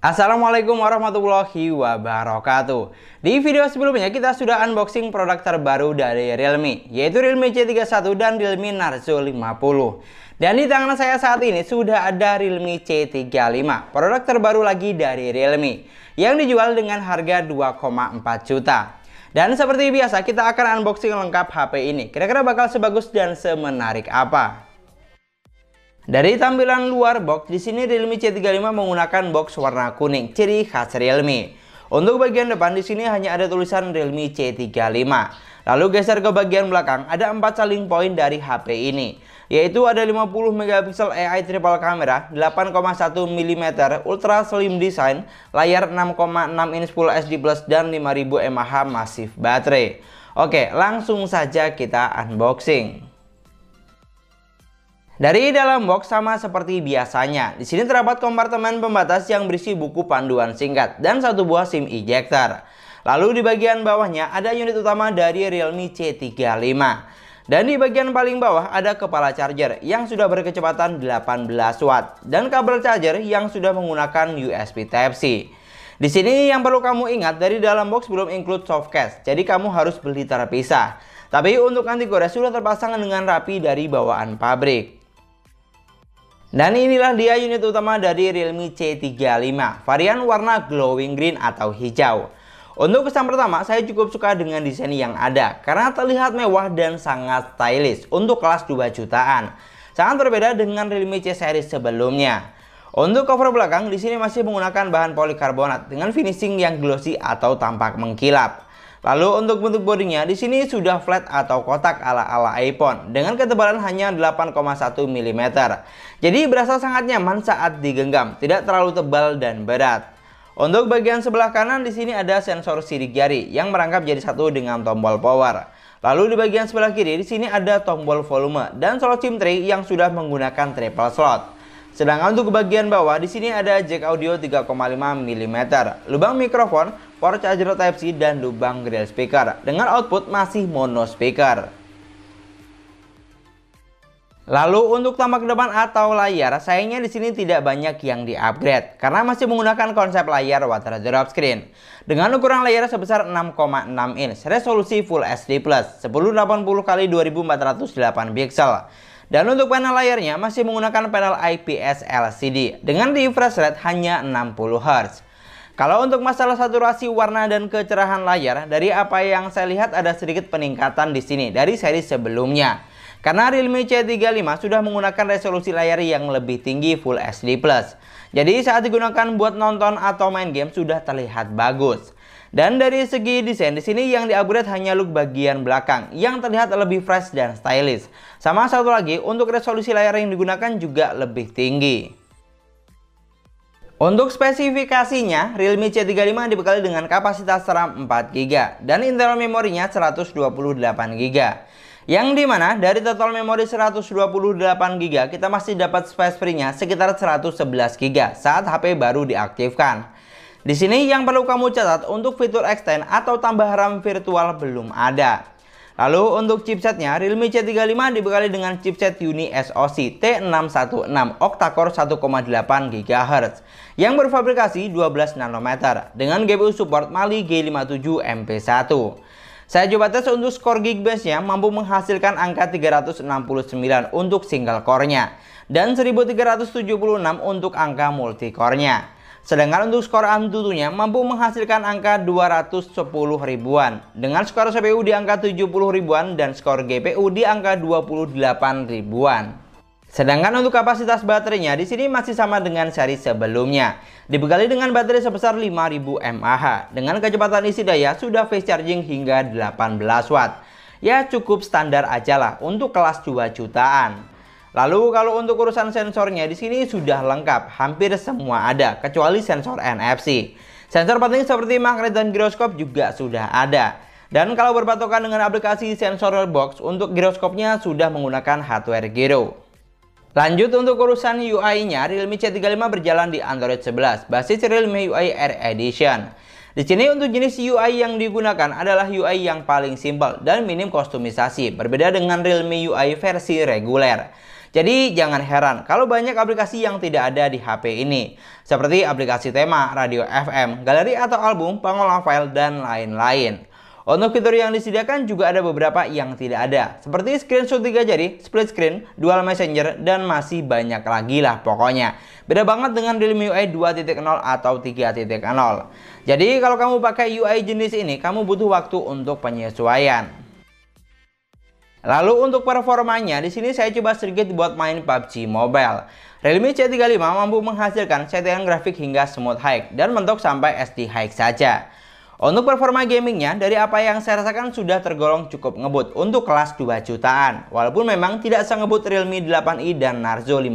Assalamualaikum warahmatullahi wabarakatuh Di video sebelumnya kita sudah unboxing produk terbaru dari Realme Yaitu Realme C31 dan Realme Narzo 50 Dan di tangan saya saat ini sudah ada Realme C35 Produk terbaru lagi dari Realme Yang dijual dengan harga 2,4 juta dan seperti biasa kita akan unboxing lengkap HP ini Kira-kira bakal sebagus dan semenarik apa dari tampilan luar box, di sini Realme C35 menggunakan box warna kuning, ciri khas Realme. Untuk bagian depan di sini hanya ada tulisan Realme C35. Lalu geser ke bagian belakang, ada empat selling point dari HP ini, yaitu ada 50 megapiksel AI triple camera, 8,1 mm ultra slim design, layar 6,6 inch full HD dan 5000 mAh massive battery. Oke, langsung saja kita unboxing. Dari dalam box sama seperti biasanya, di sini terdapat kompartemen pembatas yang berisi buku panduan singkat dan satu buah SIM ejector. Lalu di bagian bawahnya ada unit utama dari Realme C35. Dan di bagian paling bawah ada kepala charger yang sudah berkecepatan 18 watt dan kabel charger yang sudah menggunakan USB Type-C. Di sini yang perlu kamu ingat dari dalam box belum include soft case, jadi kamu harus beli terpisah. Tapi untuk anti gores sudah terpasang dengan rapi dari bawaan pabrik. Dan inilah dia unit utama dari Realme C35, varian warna glowing green atau hijau. Untuk kesan pertama, saya cukup suka dengan desain yang ada, karena terlihat mewah dan sangat stylish untuk kelas 2 jutaan. Sangat berbeda dengan Realme C series sebelumnya. Untuk cover belakang, di sini masih menggunakan bahan polikarbonat dengan finishing yang glossy atau tampak mengkilap. Lalu untuk bentuk bodinya di sini sudah flat atau kotak ala-ala iPhone dengan ketebalan hanya 8,1 mm. Jadi berasa sangat nyaman saat digenggam, tidak terlalu tebal dan berat. Untuk bagian sebelah kanan di sini ada sensor sidik jari yang merangkap jadi satu dengan tombol power. Lalu di bagian sebelah kiri di sini ada tombol volume dan slot SIM tray yang sudah menggunakan triple slot. Sedangkan untuk bagian bawah di sini ada jack audio 3,5 mm, lubang mikrofon, port charger type C dan lubang grill speaker dengan output masih mono speaker. Lalu untuk tampak depan atau layar, sayangnya di sini tidak banyak yang di-upgrade karena masih menggunakan konsep layar water drop screen. Dengan ukuran layar sebesar 6,6 inch, resolusi Full HD+, 1080 x 2408 pixel. Dan untuk panel layarnya masih menggunakan panel IPS LCD dengan refresh rate hanya 60 Hz. Kalau untuk masalah saturasi warna dan kecerahan layar, dari apa yang saya lihat ada sedikit peningkatan di sini dari seri sebelumnya. Karena Realme C35 sudah menggunakan resolusi layar yang lebih tinggi Full HD+. Jadi saat digunakan buat nonton atau main game sudah terlihat bagus. Dan dari segi desain, di sini yang diupgrade hanya look bagian belakang yang terlihat lebih fresh dan stylish. Sama satu lagi, untuk resolusi layar yang digunakan juga lebih tinggi. Untuk spesifikasinya, Realme C35 dibekali dengan kapasitas RAM 4GB dan internal memorinya 128GB. Yang dimana dari total memori 128GB kita masih dapat space free-nya sekitar 111GB saat HP baru diaktifkan. Di sini yang perlu kamu catat untuk fitur extend atau tambah RAM virtual belum ada. Lalu untuk chipsetnya, Realme C35 dibekali dengan chipset Uni SoC T616 octa-core 1,8 GHz yang berfabrikasi 12 nanometer dengan GPU support Mali G57 MP1. Saya coba tes untuk skor Geekbench-nya mampu menghasilkan angka 369 untuk single core-nya dan 1376 untuk angka multi core-nya. Sedangkan untuk skor antutu nya mampu menghasilkan angka 210 ribuan. Dengan skor CPU di angka 70 ribuan dan skor GPU di angka 28 ribuan. Sedangkan untuk kapasitas baterainya di sini masih sama dengan seri sebelumnya. Dibekali dengan baterai sebesar 5000 mAh dengan kecepatan isi daya sudah fast charging hingga 18 watt. Ya cukup standar aja lah untuk kelas 2 jutaan. Lalu kalau untuk urusan sensornya di sini sudah lengkap, hampir semua ada kecuali sensor NFC. Sensor penting seperti magnet dan giroskop juga sudah ada. Dan kalau berpatokan dengan aplikasi Sensor Box untuk giroskopnya sudah menggunakan hardware gyro. Lanjut untuk urusan UI-nya, Realme C35 berjalan di Android 11 basis Realme UI Air Edition. Di sini untuk jenis UI yang digunakan adalah UI yang paling simpel dan minim kostumisasi, berbeda dengan Realme UI versi reguler. Jadi jangan heran kalau banyak aplikasi yang tidak ada di HP ini. Seperti aplikasi tema, radio FM, galeri atau album, pengolah file, dan lain-lain. Untuk fitur yang disediakan juga ada beberapa yang tidak ada, seperti screenshot 3 jari, split screen, dual messenger, dan masih banyak lagi lah pokoknya. Beda banget dengan Realme UI 2.0 atau 3.0. Jadi kalau kamu pakai UI jenis ini, kamu butuh waktu untuk penyesuaian. Lalu untuk performanya, di sini saya coba sedikit buat main PUBG Mobile. Realme C35 mampu menghasilkan settingan grafik hingga smooth high dan mentok sampai SD high saja. Untuk performa gamingnya, dari apa yang saya rasakan sudah tergolong cukup ngebut untuk kelas 2 jutaan. Walaupun memang tidak sengebut Realme 8i dan Narzo 50.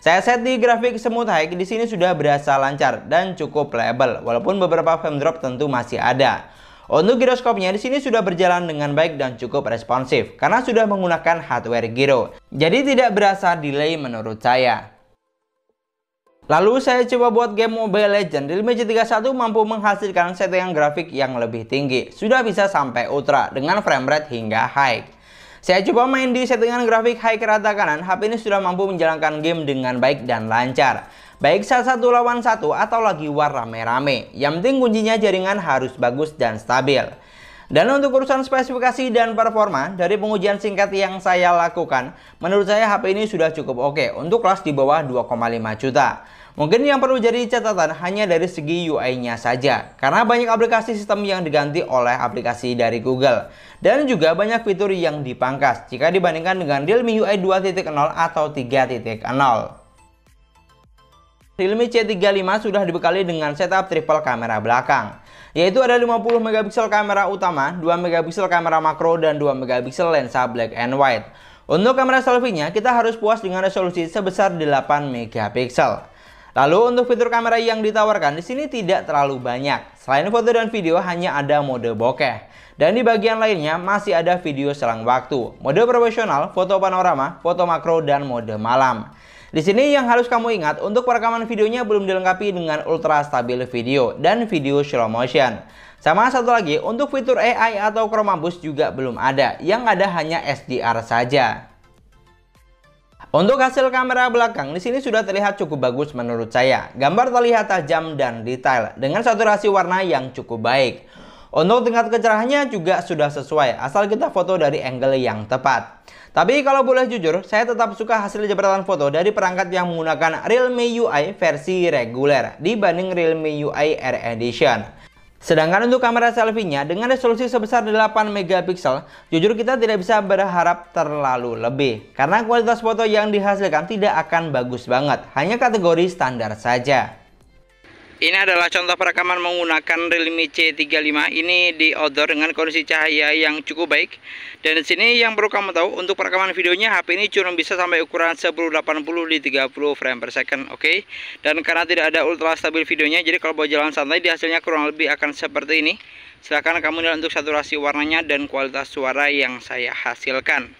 Saya set di grafik smooth high di sini sudah berasa lancar dan cukup playable, walaupun beberapa frame drop tentu masih ada. Untuk giroskopnya di sini sudah berjalan dengan baik dan cukup responsif karena sudah menggunakan hardware giro. Jadi tidak berasa delay menurut saya. Lalu saya coba buat game Mobile Legend di G31 mampu menghasilkan settingan grafik yang lebih tinggi, sudah bisa sampai ultra dengan frame rate hingga high. Saya coba main di settingan grafik high ke rata kanan, HP ini sudah mampu menjalankan game dengan baik dan lancar. Baik saat satu lawan satu atau lagi war rame-rame. Yang penting kuncinya jaringan harus bagus dan stabil. Dan untuk urusan spesifikasi dan performa, dari pengujian singkat yang saya lakukan, menurut saya HP ini sudah cukup oke untuk kelas di bawah 2,5 juta. Mungkin yang perlu jadi catatan hanya dari segi UI-nya saja, karena banyak aplikasi sistem yang diganti oleh aplikasi dari Google. Dan juga banyak fitur yang dipangkas jika dibandingkan dengan Realme UI 2.0 atau 3.0. Realme C35 sudah dibekali dengan setup triple kamera belakang yaitu ada 50 megapiksel kamera utama, 2 megapiksel kamera makro dan 2 megapiksel lensa black and white. Untuk kamera selfie-nya kita harus puas dengan resolusi sebesar 8 megapiksel. Lalu untuk fitur kamera yang ditawarkan di sini tidak terlalu banyak. Selain foto dan video hanya ada mode bokeh. Dan di bagian lainnya masih ada video selang waktu, mode profesional, foto panorama, foto makro, dan mode malam. Di sini yang harus kamu ingat, untuk perekaman videonya belum dilengkapi dengan ultra stabil video dan video slow motion. Sama satu lagi, untuk fitur AI atau Chroma Boost juga belum ada, yang ada hanya SDR saja. Untuk hasil kamera belakang, di sini sudah terlihat cukup bagus menurut saya. Gambar terlihat tajam dan detail, dengan saturasi warna yang cukup baik. Untuk tingkat kecerahannya juga sudah sesuai, asal kita foto dari angle yang tepat. Tapi kalau boleh jujur, saya tetap suka hasil jepretan foto dari perangkat yang menggunakan Realme UI versi reguler dibanding Realme UI Air Edition. Sedangkan untuk kamera selfie-nya dengan resolusi sebesar 8 megapiksel, jujur kita tidak bisa berharap terlalu lebih karena kualitas foto yang dihasilkan tidak akan bagus banget, hanya kategori standar saja. Ini adalah contoh perekaman menggunakan Realme C35. Ini di outdoor dengan kondisi cahaya yang cukup baik. Dan di sini yang perlu kamu tahu untuk perekaman videonya HP ini cuma bisa sampai ukuran 1080 di 30 frame per second, oke? Okay? Dan karena tidak ada ultra stabil videonya, jadi kalau bawa jalan santai di hasilnya kurang lebih akan seperti ini. Silahkan kamu nilai untuk saturasi warnanya dan kualitas suara yang saya hasilkan.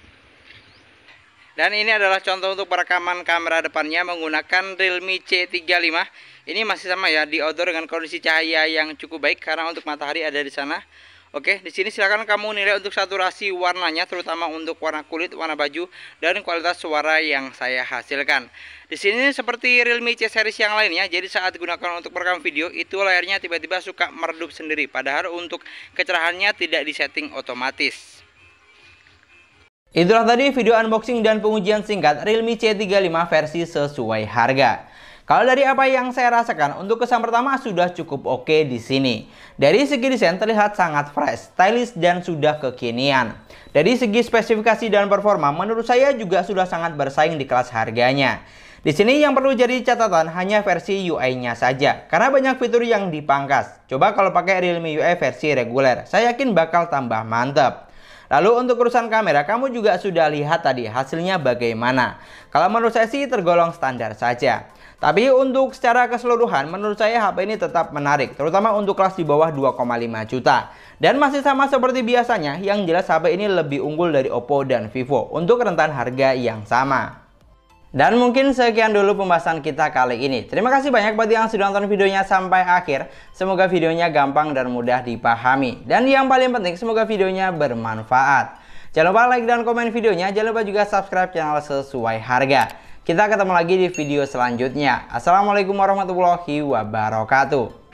Dan ini adalah contoh untuk perekaman kamera depannya menggunakan Realme C35. Ini masih sama ya di outdoor dengan kondisi cahaya yang cukup baik karena untuk matahari ada di sana. Oke, di sini silakan kamu nilai untuk saturasi warnanya terutama untuk warna kulit, warna baju dan kualitas suara yang saya hasilkan. Di sini seperti Realme C series yang lainnya, jadi saat digunakan untuk merekam video itu layarnya tiba-tiba suka meredup sendiri padahal untuk kecerahannya tidak disetting otomatis. Itulah tadi video unboxing dan pengujian singkat Realme C35 versi sesuai harga. Kalau dari apa yang saya rasakan, untuk kesan pertama sudah cukup oke di sini. Dari segi desain terlihat sangat fresh, stylish, dan sudah kekinian. Dari segi spesifikasi dan performa, menurut saya juga sudah sangat bersaing di kelas harganya. Di sini yang perlu jadi catatan hanya versi UI-nya saja, karena banyak fitur yang dipangkas. Coba kalau pakai Realme UI versi reguler, saya yakin bakal tambah mantap. Lalu untuk urusan kamera, kamu juga sudah lihat tadi hasilnya bagaimana. Kalau menurut saya sih tergolong standar saja. Tapi untuk secara keseluruhan menurut saya HP ini tetap menarik terutama untuk kelas di bawah 2,5 juta. Dan masih sama seperti biasanya yang jelas HP ini lebih unggul dari Oppo dan Vivo untuk rentan harga yang sama. Dan mungkin sekian dulu pembahasan kita kali ini. Terima kasih banyak buat yang sudah nonton videonya sampai akhir. Semoga videonya gampang dan mudah dipahami. Dan yang paling penting, semoga videonya bermanfaat. Jangan lupa like dan komen videonya. Jangan lupa juga subscribe channel sesuai harga. Kita ketemu lagi di video selanjutnya. Assalamualaikum warahmatullahi wabarakatuh.